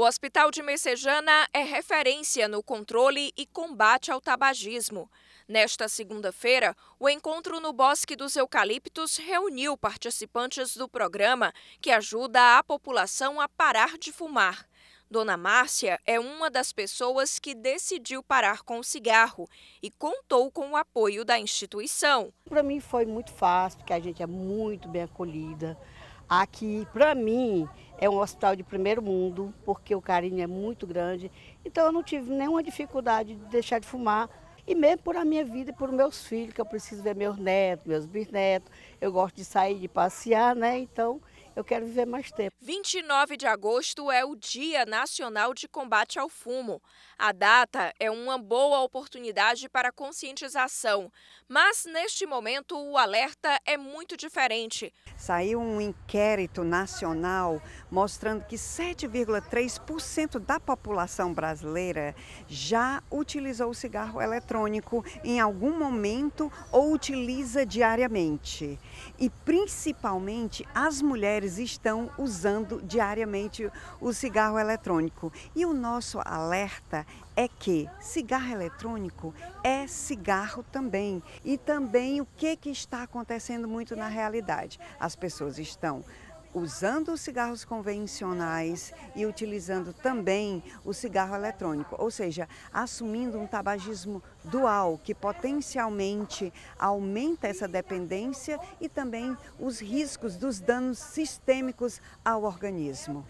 O Hospital de Messejana é referência no controle e combate ao tabagismo. Nesta segunda-feira, o encontro no Bosque dos Eucaliptos reuniu participantes do programa que ajuda a população a parar de fumar. Dona Márcia é uma das pessoas que decidiu parar com o cigarro e contou com o apoio da instituição. Para mim foi muito fácil, porque a gente é muito bem acolhida. Aqui, para mim, é um hospital de primeiro mundo, porque o carinho é muito grande. Então eu não tive nenhuma dificuldade de deixar de fumar. E mesmo por a minha vida e por meus filhos, que eu preciso ver meus netos, meus bisnetos. Eu gosto de sair, de passear, né? Então eu quero viver mais tempo. 29 de agosto é o Dia Nacional de Combate ao Fumo. A data é uma boa oportunidade para conscientização, mas neste momento o alerta é muito diferente. Saiu um inquérito nacional mostrando que 7,3% da população brasileira já utilizou o cigarro eletrônico em algum momento ou utiliza diariamente. E principalmente as mulheres estão usando diariamente o cigarro eletrônico. E o nosso alerta é que cigarro eletrônico é cigarro também. E também o que, que está acontecendo muito na realidade? As pessoas estão usando os cigarros convencionais e utilizando também o cigarro eletrônico, ou seja, assumindo um tabagismo dual que potencialmente aumenta essa dependência e também os riscos dos danos sistêmicos ao organismo.